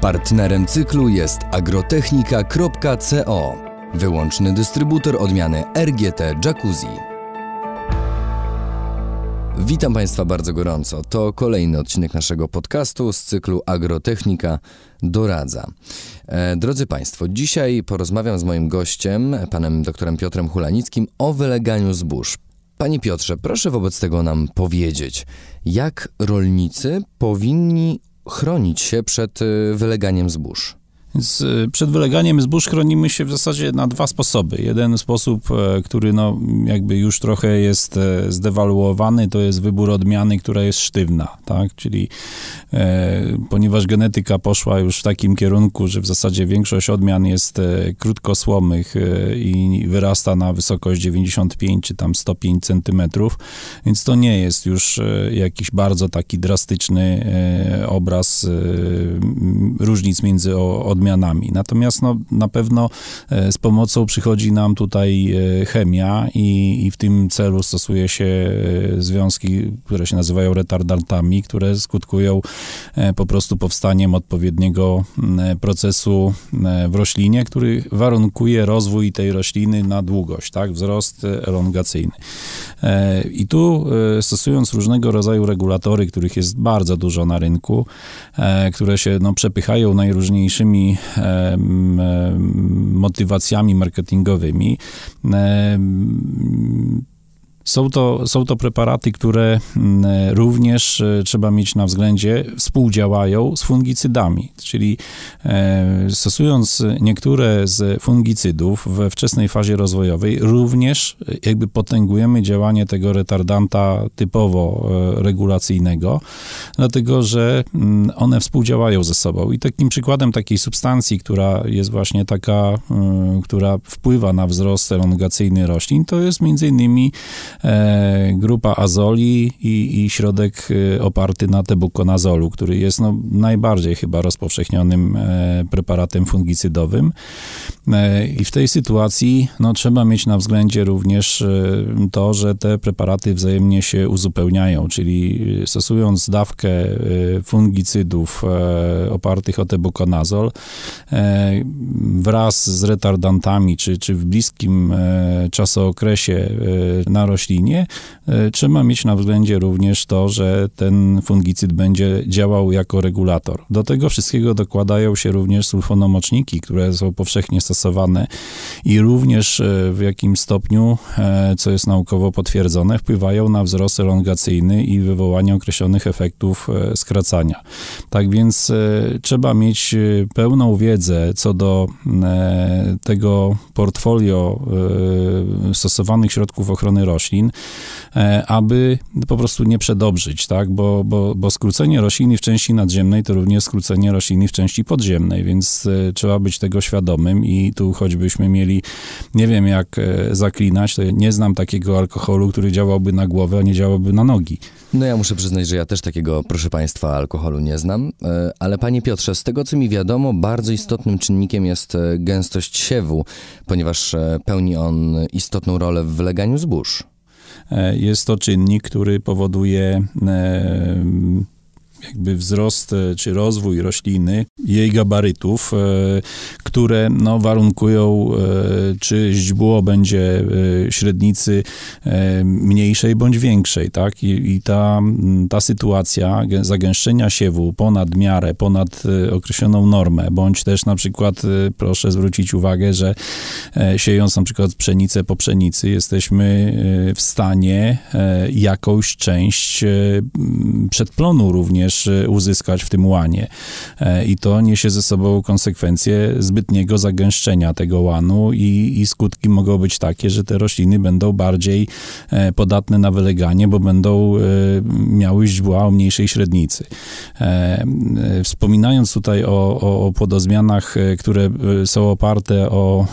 Partnerem cyklu jest agrotechnika.co, wyłączny dystrybutor odmiany RGT Jacuzzi. Witam Państwa bardzo gorąco. To kolejny odcinek naszego podcastu z cyklu Agrotechnika doradza. E, drodzy Państwo, dzisiaj porozmawiam z moim gościem, panem doktorem Piotrem Hulanickim, o wyleganiu zbóż. Panie Piotrze, proszę wobec tego nam powiedzieć, jak rolnicy powinni chronić się przed y, wyleganiem zbóż przed wyleganiem zbóż chronimy się w zasadzie na dwa sposoby. Jeden sposób, e, który no, jakby już trochę jest e, zdewaluowany, to jest wybór odmiany, która jest sztywna, tak? Czyli e, ponieważ genetyka poszła już w takim kierunku, że w zasadzie większość odmian jest e, krótkosłomych i wyrasta na wysokość 95 czy tam 105 centymetrów, więc to nie jest już jakiś bardzo taki drastyczny obraz różnic między odmianami odmianami. Natomiast no, na pewno e, z pomocą przychodzi nam tutaj e, chemia i, i w tym celu stosuje się e, związki, które się nazywają retardantami, które skutkują po prostu powstaniem odpowiedniego procesu w roślinie, który warunkuje rozwój tej rośliny na długość, tak? wzrost elongacyjny. I tu stosując różnego rodzaju regulatory, których jest bardzo dużo na rynku, które się no, przepychają najróżniejszymi motywacjami marketingowymi są to, są to preparaty, które mm, również e, trzeba mieć na względzie, współdziałają z fungicydami, czyli e, stosując niektóre z fungicydów we wczesnej fazie rozwojowej, również e, jakby potęgujemy działanie tego retardanta typowo regulacyjnego, dlatego że mm, one współdziałają ze sobą. I takim przykładem takiej substancji, która jest właśnie taka, mm, która wpływa na wzrost elongacyjny roślin, to jest między innymi E, grupa azoli i, i środek e, oparty na tebukonazolu, który jest no, najbardziej chyba rozpowszechnionym e, preparatem fungicydowym. I w tej sytuacji no, trzeba mieć na względzie również to, że te preparaty wzajemnie się uzupełniają, czyli stosując dawkę fungicydów opartych o tebukonazol wraz z retardantami, czy, czy w bliskim czasookresie naroślin roślinie, e, mieć na względzie również to, że ten fungicyd będzie działał jako regulator. Do tego wszystkiego dokładają się również sulfonomoczniki, które są powszechnie stosowane i również e, w jakim stopniu, e, co jest naukowo potwierdzone, wpływają na wzrost elongacyjny i wywołanie określonych efektów skracania. Tak więc trzeba mieć pełną wiedzę co do tego portfolio stosowanych środków ochrony roślin, roślin, e, aby po prostu nie przedobrzyć, tak? Bo, bo, bo skrócenie rośliny w części nadziemnej to również skrócenie rośliny w części podziemnej, więc e, trzeba być tego świadomym i tu choćbyśmy mieli, nie wiem jak e, zaklinać, to nie znam takiego alkoholu, który działałby na głowę, a nie działałby na nogi. No ja muszę przyznać, że ja też takiego, proszę Państwa, alkoholu nie znam, ale Panie Piotrze, z tego co mi wiadomo, bardzo istotnym czynnikiem jest gęstość siewu, ponieważ pełni on istotną rolę w wyleganiu zbóż. E, jest to czynnik, który powoduje e, jakby wzrost e, czy rozwój rośliny, jej gabarytów, e, które no, warunkują, e, czy źdźbło będzie średnicy mniejszej bądź większej, tak? I, i ta, ta sytuacja zagęszczenia siewu ponad miarę, ponad określoną normę, bądź też na przykład, proszę zwrócić uwagę, że siejąc na przykład pszenicę po pszenicy, jesteśmy w stanie jakąś część przedplonu również Y, uzyskać w tym łanie. E, I to niesie ze sobą konsekwencje zbytniego zagęszczenia tego łanu i, i skutki mogą być takie, że te rośliny będą bardziej e, podatne na wyleganie, bo będą e, miały źdźbła o mniejszej średnicy. Wspominając tutaj o, o, o płodozmianach, które są oparte o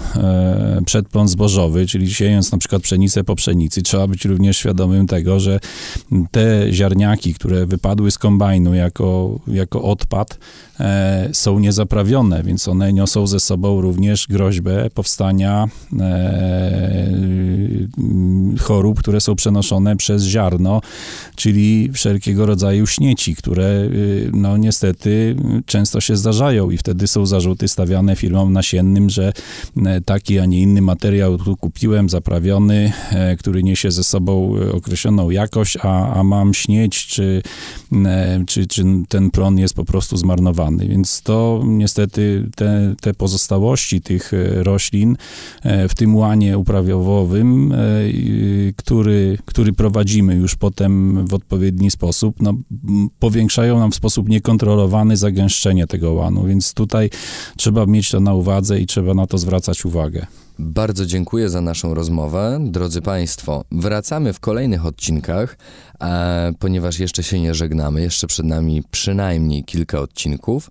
przedplon zbożowy, czyli siejąc na przykład pszenicę po pszenicy, trzeba być również świadomym tego, że te ziarniaki, które wypadły z kombajnu jako, jako odpad, e, są niezaprawione, więc one niosą ze sobą również groźbę powstania e, Mm, chorób, które są przenoszone przez ziarno, czyli wszelkiego rodzaju śnieci, które y, no niestety y, często się zdarzają i wtedy są zarzuty stawiane firmom nasiennym, że y, taki, a nie inny materiał tu kupiłem, zaprawiony, który niesie ze sobą określoną jakość, a, a mam śnieć, czy, czy, czy ten plon jest po prostu zmarnowany. Więc to niestety te, te pozostałości tych roślin w tym łanie uprawiowowym który, który prowadzimy już potem w odpowiedni sposób, no, powiększają nam w sposób niekontrolowany zagęszczenie tego łanu, więc tutaj trzeba mieć to na uwadze i trzeba na to zwracać uwagę. Bardzo dziękuję za naszą rozmowę. Drodzy Państwo, wracamy w kolejnych odcinkach, e, ponieważ jeszcze się nie żegnamy. Jeszcze przed nami przynajmniej kilka odcinków.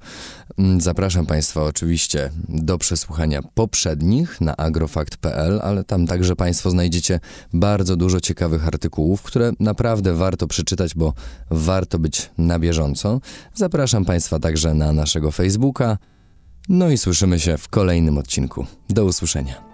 Mm, zapraszam Państwa oczywiście do przesłuchania poprzednich na agrofakt.pl, ale tam także Państwo znajdziecie bardzo dużo ciekawych artykułów, które naprawdę warto przeczytać, bo warto być na bieżąco. Zapraszam Państwa także na naszego Facebooka. No i słyszymy się w kolejnym odcinku. Do usłyszenia.